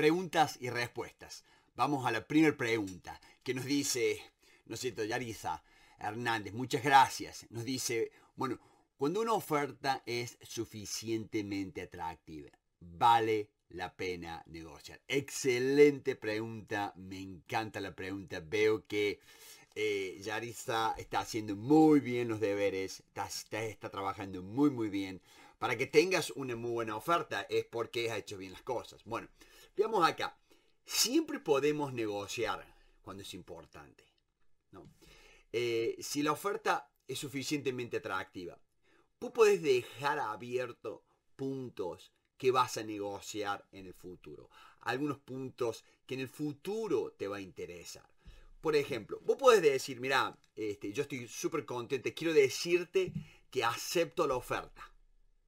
preguntas y respuestas. Vamos a la primera pregunta que nos dice, no es cierto, Yariza Hernández, muchas gracias. Nos dice, bueno, cuando una oferta es suficientemente atractiva, vale la pena negociar. Excelente pregunta, me encanta la pregunta. Veo que eh, Yariza está haciendo muy bien los deberes, está, está, trabajando muy muy bien. Para que tengas una muy buena oferta es porque has hecho bien las cosas. Bueno, Veamos acá. Siempre podemos negociar cuando es importante. Eh, si la oferta es suficientemente atractiva, vos podés dejar abierto puntos que vas a negociar en el futuro. Algunos puntos que en el futuro te va a interesar. Por ejemplo, vos podés decir, mira, este, yo estoy súper contento, quiero decirte que acepto la oferta.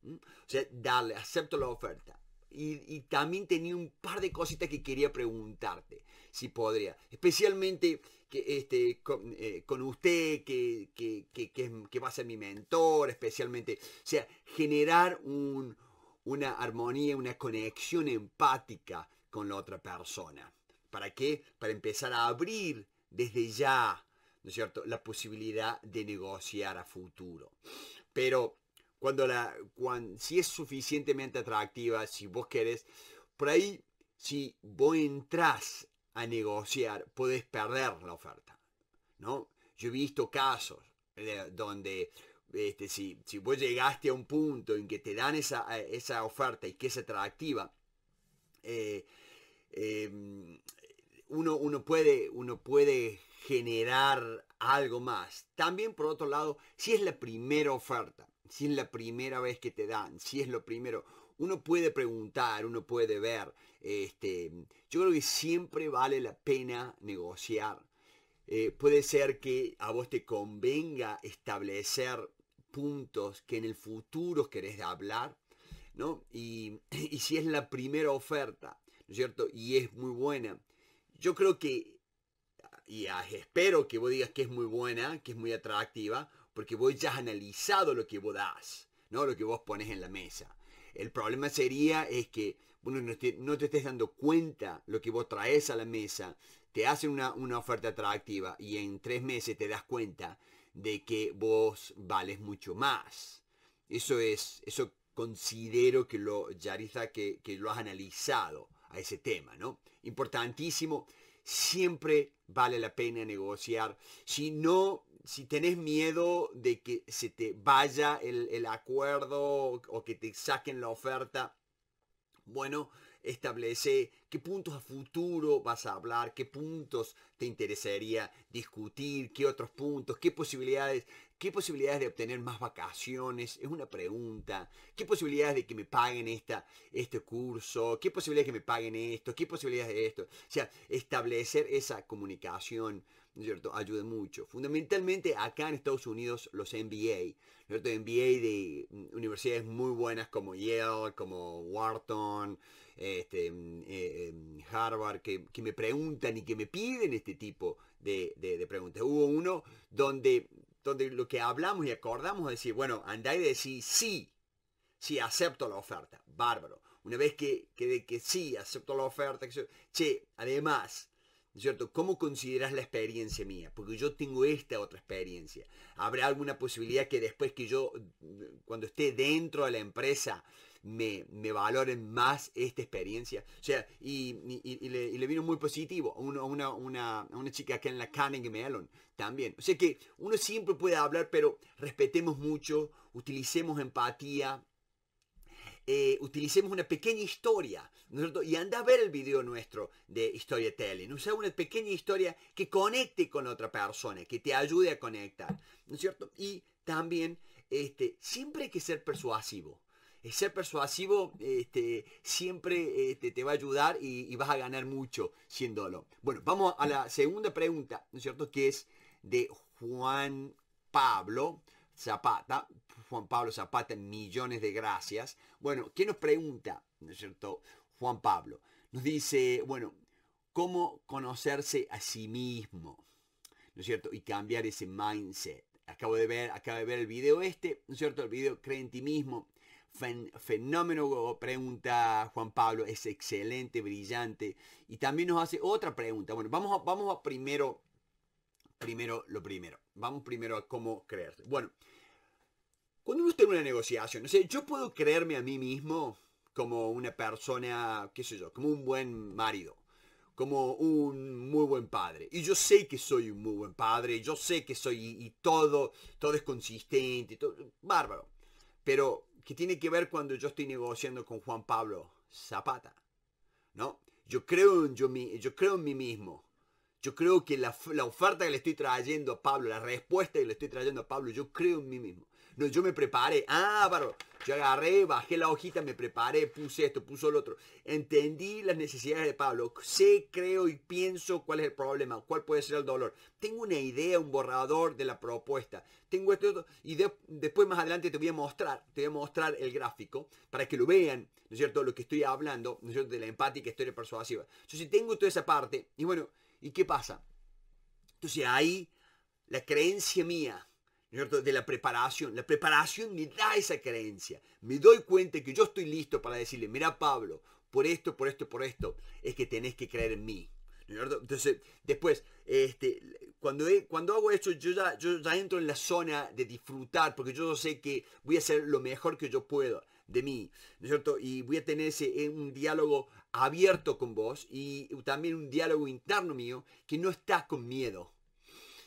O sea, dale, acepto la oferta. Y, también tenía un par de cositas que quería preguntarte, si podría. Especialmente este, eh, con, usted, que, que, va a ser mi mentor, especialmente. O sea, generar una armonía, una conexión empática con la otra persona. ¿Para qué? Para empezar a abrir desde ya, ¿no es cierto?, la posibilidad de negociar a futuro. Pero la, si es suficientemente atractiva, si vos querés, por ahí, si vos entras a negociar, puedes perder la oferta, ¿no? Yo he visto casos eh, donde este, si, vos llegaste a un punto en que te dan esa, oferta y que es atractiva, eh, em, uno, uno, puede, uno puede generar algo más. También, por otro lado, si es la primera oferta, si es la primera vez que te dan, si es lo primero. Uno puede preguntar, uno puede ver. Este, yo creo que siempre vale la pena negociar. Eh, puede ser que a vos te convenga establecer puntos que en el futuro querés hablar, ¿no? Y, y si es la primera oferta, ¿no es cierto? Y es muy buena. Yo creo que, y espero que vos digas que es muy buena, que es muy atractiva, porque vos ya has analizado lo que vos das, no lo que vos pones en la mesa. El problema sería es que bueno, no, te, estés dando cuenta lo que vos traes a la mesa, te hacen una, una oferta atractiva y en tres meses te das cuenta de que vos vales mucho más. Eso es, eso considero que lo, que, que lo has analizado a ese tema, ¿no? Importantísimo siempre vale la pena negociar. Si no, si tenés miedo de que se te vaya el, acuerdo o que te saquen la oferta, bueno, establece qué puntos a futuro vas a hablar, qué puntos te interesaría discutir, qué otros puntos, qué posibilidades ¿Qué posibilidades de obtener más vacaciones? Es una pregunta. ¿Qué posibilidades de que me paguen esta, este curso? ¿Qué posibilidades de que me paguen esto? ¿Qué posibilidades de esto? O sea, establecer esa comunicación, ¿no es cierto? Ayuda mucho. Fundamentalmente acá en Estados Unidos los MBA, ¿no es cierto? MBA de universidades muy buenas como Yale, como Wharton, este, eh, eh, Harvard, que, me preguntan y que me piden este tipo de preguntas. Hubo uno donde donde lo que hablamos y acordamos es decir, bueno, andá y decir sí, sí, acepto la oferta, bárbaro. Una vez que, que, de que sí, acepto la oferta, que, che, además, ¿cierto? ¿Cómo consideras la experiencia mía? Porque yo tengo esta otra experiencia. ¿Habrá alguna posibilidad que después que yo, cuando esté dentro de la empresa, me, valoren más esta experiencia. O sea, y, le, vino muy positivo a una, chica que en la Carnegie Mellon también. O sea que uno siempre puede hablar, pero respetemos mucho, utilicemos empatía, eh, utilicemos una pequeña historia, ¿no Y anda a ver el video nuestro de Storytelling, usa una pequeña historia que conecte con otra persona, que te ayude a conectar, ¿no es cierto? Y también, este, siempre hay que ser persuasivo. Eh, ser persuasivo este, siempre este, te va a ayudar y, vas a ganar mucho siéndolo. Bueno, vamos a la segunda pregunta, ¿no es cierto? Que es de Juan Pablo Zapata. Juan Pablo Zapata, millones de gracias. Bueno, ¿qué nos pregunta, ¿no es cierto? Juan Pablo. Nos dice, bueno, ¿cómo conocerse a sí mismo? ¿No es cierto? Y cambiar ese mindset acabo de ver, acabo de ver el video este, ¿no es cierto? El video Cree en ti mismo fenómeno, pregunta Juan Pablo, es excelente, brillante. Y también nos hace otra pregunta. Bueno, vamos a, vamos a primero, primero lo primero. Vamos primero a cómo creerse. Bueno, cuando uno en una negociación, no sé, yo puedo creerme a mí mismo como una persona, qué sé yo, como un buen marido como un muy buen padre. Y yo sé que soy un muy buen padre, yo sé que soy y, todo, todo es consistente, todo, bárbaro. Pero que tiene que ver cuando yo estoy negociando con Juan Pablo Zapata. ¿no? Yo creo en, yo creo en mí mismo. Yo creo que la, la, oferta que le estoy trayendo a Pablo, la respuesta que le estoy trayendo a Pablo, yo creo en mí mismo. No, yo me preparé. Ah, bárbaro. Yo agarré, bajé la hojita, me preparé, puse esto, puse lo otro. Entendí las necesidades de Pablo. Sé, creo y pienso cuál es el problema, cuál puede ser el dolor. Tengo una idea, un borrador de la propuesta. Tengo esto, y después más adelante te voy a mostrar, te voy a mostrar el gráfico para que lo vean, ¿no es cierto? Lo que estoy hablando, ¿no es cierto? De la empática historia persuasiva. Entonces, si tengo toda esa parte, y bueno, ¿y qué pasa? Entonces ahí la creencia mía, de la preparación. La preparación me da esa creencia. Me doy cuenta que yo estoy listo para decirle, mira Pablo, por esto, por esto, por esto, es que tenés que creer en mí. Entonces, después, este, cuando, cuando hago esto, yo ya, ya entro en la zona de disfrutar, porque yo sé que voy a hacer lo mejor que yo puedo de mí, cierto? Y voy a tener ese, eh, un diálogo abierto con vos y también un diálogo interno mío que no está con miedo,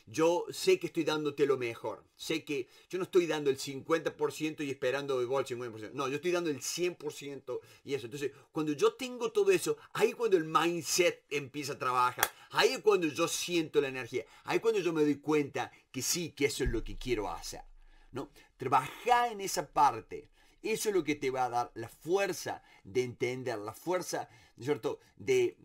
yo sé que estoy dándote lo mejor. Sé que yo no estoy dando el 50% y esperando de el 50%. No, yo estoy dando el 100% y eso. Entonces, cuando yo tengo todo eso, ahí es cuando el mindset empieza a trabajar. Ahí es cuando yo siento la energía. Ahí es cuando yo me doy cuenta que sí, que eso es lo que quiero hacer. ¿no? Trabaja en esa parte. Eso es lo que te va a dar la fuerza de entender, la fuerza, ¿cierto? De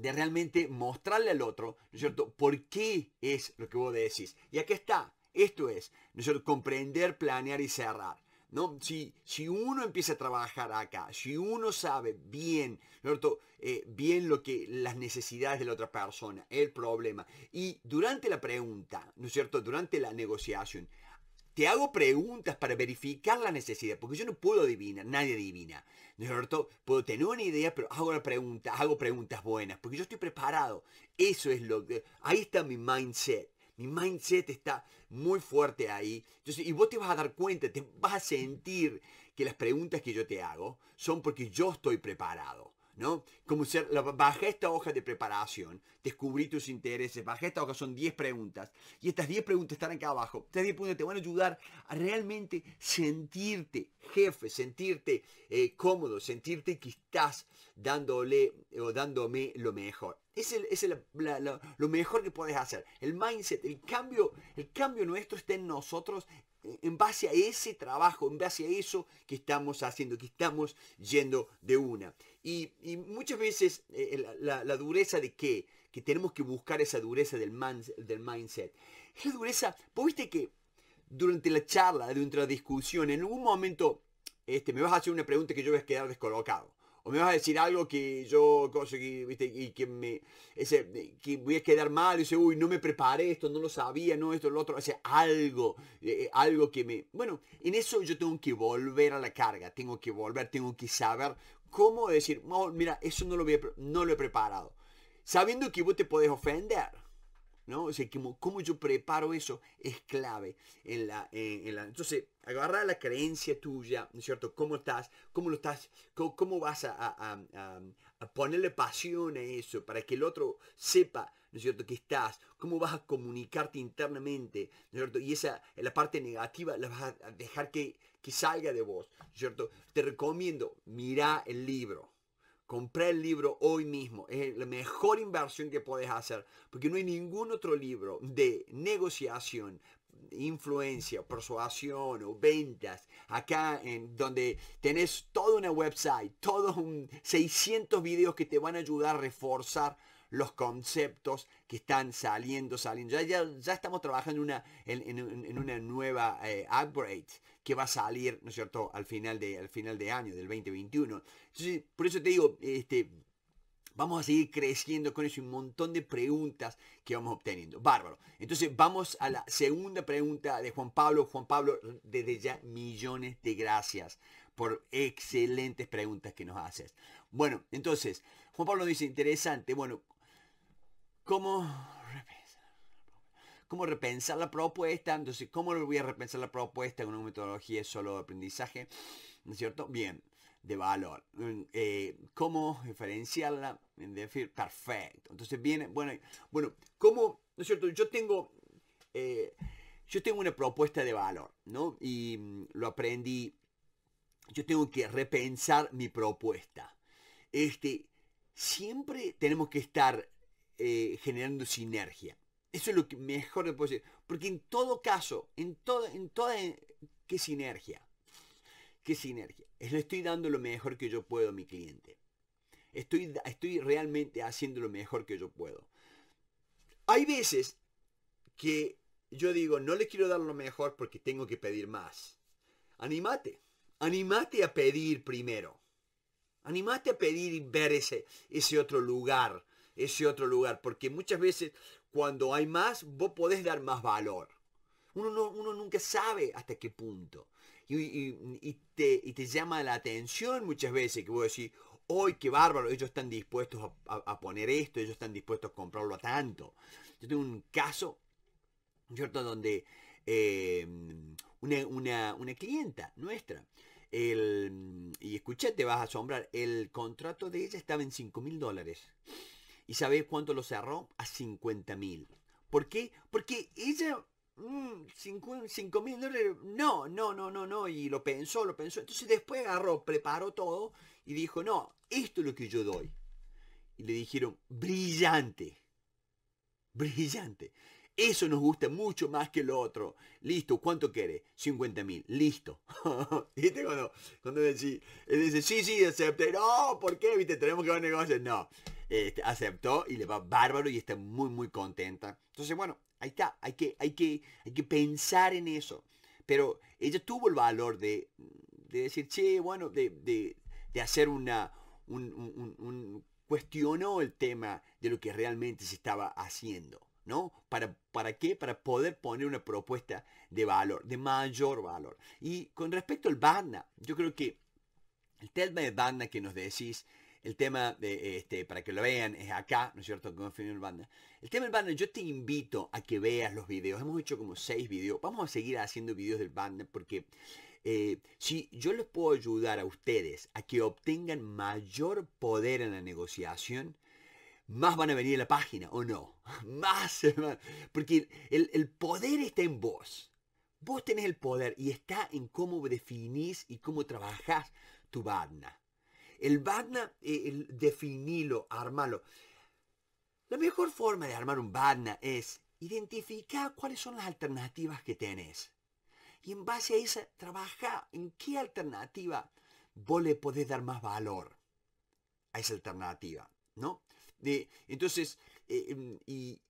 de realmente mostrarle al otro, ¿no es cierto?, por qué es lo que vos decís. Y aquí está, esto es, ¿no es cierto?, comprender, planear y cerrar. ¿No? Si, si uno empieza a trabajar acá, si uno sabe bien, ¿no es cierto? Eh, bien lo que, las necesidades de la otra persona, el problema, y durante la pregunta, ¿no es cierto? Durante la negociación, te hago preguntas para verificar la necesidad, porque yo no puedo adivinar, nadie adivina. ¿No es cierto? Puedo tener una idea, pero hago preguntas hago preguntas buenas, porque yo estoy preparado. Eso es lo que... Ahí está mi mindset. Mi mindset está muy fuerte ahí. Entonces, y vos te vas a dar cuenta, te vas a sentir que las preguntas que yo te hago son porque yo estoy preparado. ¿no? Como ser, bajé esta hoja de preparación, descubrí tus intereses, bajé esta hoja, son 10 preguntas, y estas 10 preguntas están acá abajo. Estas 10 preguntas te van a ayudar a realmente sentirte jefe, sentirte eh, cómodo, sentirte que estás dándole eh, o dándome lo mejor. Es, el, es lo mejor que puedes hacer. El mindset, el cambio, el cambio nuestro está en nosotros en base a ese trabajo, en base a eso que estamos haciendo, que estamos yendo de una. Y, muchas veces eh, eh, la, dureza de qué? Que tenemos que buscar esa dureza del, del mindset. dureza, viste que durante la charla, durante la discusión, en algún momento este, me vas a hacer una pregunta que yo voy a quedar descolocado o me vas a decir algo que yo, cosa y que me, que voy a quedar mal, y dice, uy, no me preparé esto, no lo sabía, no esto, lo otro, o algo, eh, eh, algo que me, bueno, en eso yo tengo que volver a la carga, tengo que volver, tengo que saber cómo decir, oh, mira, eso no lo, no lo he preparado, sabiendo que vos te podés ofender, ¿no? cómo yo preparo eso es clave. En la, entonces, agarrar la creencia tuya, ¿no es cierto? ¿Cómo estás? ¿Cómo lo estás? ¿Cómo, vas a, ponerle pasión a eso para que el otro sepa, ¿no es cierto?, que estás, cómo vas a comunicarte internamente, ¿no es cierto? Y esa, la parte negativa la vas a dejar que, salga de vos, ¿no es cierto? Te recomiendo, mira el libro, Compré el libro hoy mismo. Es la mejor inversión que puedes hacer porque no hay ningún otro libro de negociación, influencia, persuasión o ventas. Acá en donde tenés toda una website, todos 600 videos que te van a ayudar a reforzar los conceptos que están saliendo, saliendo. Ya, ya, estamos trabajando en, en, una nueva eh, upgrade que va a salir, ¿no es cierto?, al final de, al final de año, del 2021. Entonces, por eso te digo, este, vamos a seguir creciendo con eso, un montón de preguntas que vamos obteniendo. Bárbaro. Entonces vamos a la segunda pregunta de Juan Pablo. Juan Pablo, desde ya millones de gracias por excelentes preguntas que nos haces. Bueno, entonces, Juan Pablo dice, interesante, bueno, ¿cómo, cómo repensar la propuesta. Entonces, ¿cómo voy a repensar la propuesta en una metodología solo de aprendizaje? ¿No es cierto? Bien, de valor. Mm, eh, ¿Cómo diferenciarla? perfecto. Entonces viene, bueno, bueno, ¿cómo? ¿No es cierto? Yo tengo... Eh, yo tengo una propuesta de valor, ¿no? Y mm, lo aprendí. Yo tengo que repensar mi propuesta. Este, siempre tenemos que estar eh, generando sinergia. Eso es lo que mejor que puedo decir. Porque en todo caso, en, todo, en toda... ¿Qué sinergia? ¿Qué sinergia? Es le estoy dando lo mejor que yo puedo a mi cliente. Estoy, estoy realmente haciendo lo mejor que yo puedo. Hay veces que yo digo, no le quiero dar lo mejor porque tengo que pedir más. Animate. Animate a pedir primero. Animate a pedir y ver ese, ese otro lugar. Ese otro lugar. Porque muchas veces cuando hay más, vos podés dar más valor. Uno, uno nunca sabe hasta qué punto. Y, te, llama la atención muchas veces que vos decís, hoy qué bárbaro! Ellos están dispuestos a, poner esto, ellos están dispuestos a comprarlo a tanto. Yo tengo un caso, ¿cierto?, donde eh, una, clienta nuestra, y escuché, te vas a asombrar, el contrato de ella estaba en 5 mil dólares. ¿Y sabes cuánto lo cerró? A 50 mil. ¿Por qué? Porque ella... Mm, cinco mil dólares, no, no, no, no, no, y lo pensó, lo pensó. Entonces después agarró, preparó todo y dijo, no, esto es lo que yo doy. Y le dijeron, brillante, brillante. Eso nos gusta mucho más que lo otro. Listo, ¿cuánto quiere? 50 mil. Listo. ¿Viste cuando, cuando decís, él dice, sí, sí, acepté. No, ¿por qué? ¿Viste? Tenemos que ver negocios. No. Este, aceptó y le va bárbaro y está muy, muy contenta. Entonces, bueno, ahí está, hay que, hay que, hay que pensar en eso. Pero ella tuvo el valor de, de decir, che, bueno, de, hacer una, un, cuestionó el tema de lo que realmente se estaba haciendo. ¿No? ¿Para, ¿Para qué? Para poder poner una propuesta de valor, de mayor valor. Y con respecto al banda yo creo que el tema de banda que nos decís el tema de, este, para que lo vean, es acá, ¿no es cierto?, con el Banda. El tema del banda, yo te invito a que veas los videos. Hemos hecho como seis videos. Vamos a seguir haciendo videos del banda porque eh, si yo les puedo ayudar a ustedes a que obtengan mayor poder en la negociación, más van a venir a la página, ¿o no? Más, porque el, el poder está en vos. Vos tenés el poder y está en cómo definís y cómo trabajás tu banda. El BADNA, eh, el, definilo, armalo. La mejor forma de armar un BADNA es identificar cuáles son las alternativas que tienes. Y en base a esa, trabaja en qué alternativa vos le podés dar más valor a esa alternativa, ¿no? entonces, eh, y,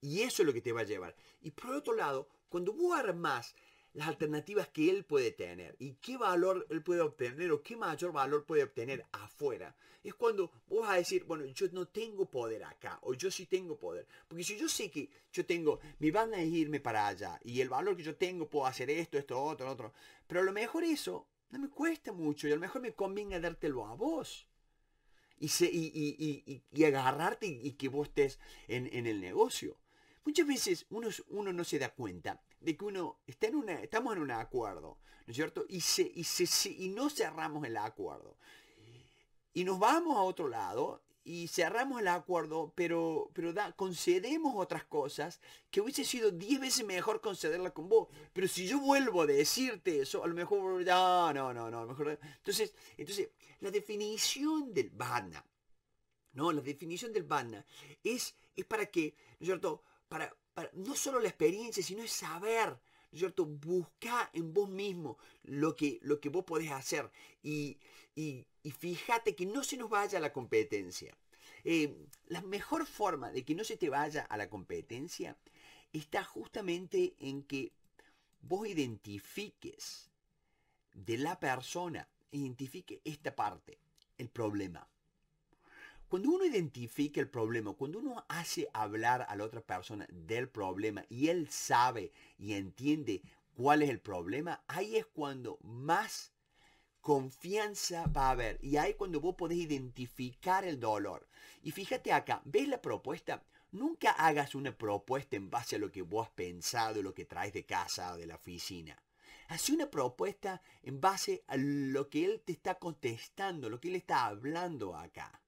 y eso es lo que te va a llevar. Y por otro lado, cuando vos armás las alternativas que él puede tener y qué valor él puede obtener o qué mayor valor puede obtener afuera. Es cuando vos vas a decir, bueno, yo no tengo poder acá o yo sí tengo poder. Porque si yo sé que yo tengo, me van a irme para allá y el valor que yo tengo puedo hacer esto, esto, otro, otro. Pero a lo mejor eso no me cuesta mucho y a lo mejor me conviene dártelo a vos. Y, y, y agarrarte y, que vos estés en, el negocio. Muchas veces uno, uno no se da cuenta de que uno está en una, estamos en un acuerdo, ¿no es cierto? Y, se, y, se, y no cerramos el acuerdo. Y nos vamos a otro lado y cerramos el acuerdo, pero, pero da, concedemos otras cosas que hubiese sido diez veces mejor concederla con vos. Pero si yo vuelvo a decirte eso, a lo mejor, no, no, no, no, mejor. Entonces, entonces la definición del BANA, ¿no? La definición del banda es, es para que, ¿no es cierto? para, no solo la experiencia, sino el saber, ¿no es cierto? Busca en vos mismo lo que, lo que vos podés hacer y, y, fíjate que no se nos vaya a la competencia. Eh, la mejor forma de que no se te vaya a la competencia está justamente en que vos identifiques de la persona, identifique esta parte, el problema. Cuando uno identifica el problema, cuando uno hace hablar a la otra persona del problema y él sabe y entiende cuál es el problema, ahí es cuando más confianza va a haber. Y ahí cuando vos podés identificar el dolor. Y fíjate acá, ¿ves la propuesta? Nunca hagas una propuesta en base a lo que vos has pensado, lo que traes de casa o de la oficina. Haz una propuesta en base a lo que él te está contestando, lo que él está hablando acá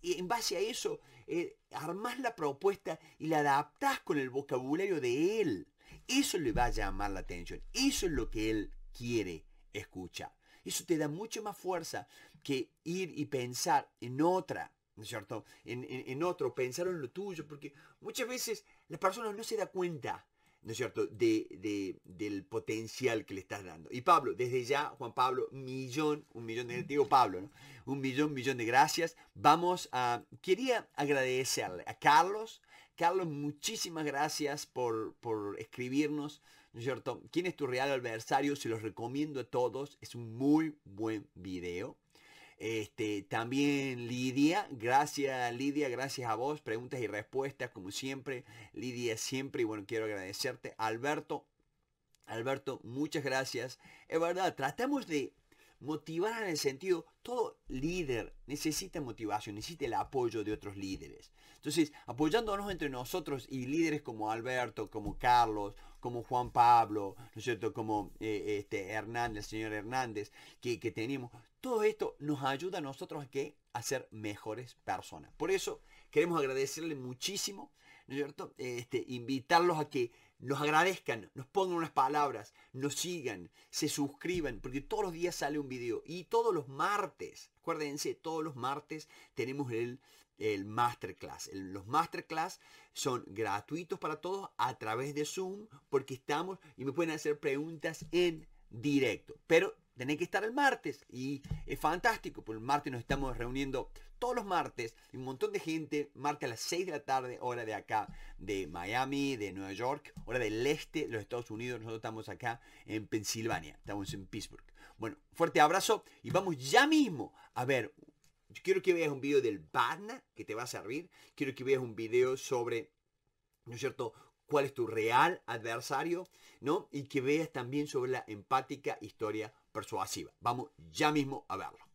y en base a eso eh, armas la propuesta y la adaptás con el vocabulario de él. Eso le va a llamar la atención, eso es lo que él quiere escuchar. Eso te da mucho más fuerza que ir y pensar en otra, ¿no es cierto? En, en otro, pensar en lo tuyo, porque muchas veces la persona no se da cuenta ¿no es cierto?, de, del potencial que le estás dando. Y Pablo, desde ya, Juan Pablo, millón, un millón de, mm. digo Pablo, un millón, millón de gracias. Vamos a, quería agradecerle a Carlos. Carlos, muchísimas gracias por, por escribirnos, ¿no es cierto? ¿Quién es tu real adversario? Se los recomiendo a todos. Es un muy buen video. Este, también Lidia, gracias Lidia, gracias a vos, preguntas y respuestas como siempre, Lidia siempre, y bueno, quiero agradecerte. Alberto, Alberto, muchas gracias. Es verdad, tratamos de motivar en el sentido, todo líder necesita motivación, necesita el apoyo de otros líderes. Entonces, apoyándonos entre nosotros y líderes como Alberto, como Carlos, como Juan Pablo, ¿no es cierto? Como eh, este Hernández, el señor Hernández, que, tenemos. Todo esto nos ayuda a nosotros a, que, a ser mejores personas. Por eso queremos agradecerle muchísimo, ¿no cierto? Este, invitarlos a que nos agradezcan, nos pongan unas palabras, nos sigan, se suscriban, porque todos los días sale un video. Y todos los martes, acuérdense, todos los martes tenemos el el masterclass. los masterclass son gratuitos para todos a través de Zoom porque estamos y me pueden hacer preguntas en directo. Pero tenéis que estar el martes y es fantástico, porque el martes nos estamos reuniendo todos los martes, un montón de gente, marca a las 6 de la tarde, hora de acá, de Miami, de Nueva York, hora del este de los Estados Unidos, nosotros estamos acá en Pensilvania, estamos en Pittsburgh. Bueno, fuerte abrazo y vamos ya mismo a ver quiero que veas un video del Batna que te va a servir. Quiero que veas un video sobre, ¿no es cierto?, cuál es tu real adversario, ¿no? Y que veas también sobre la empática historia persuasiva. Vamos ya mismo a verlo.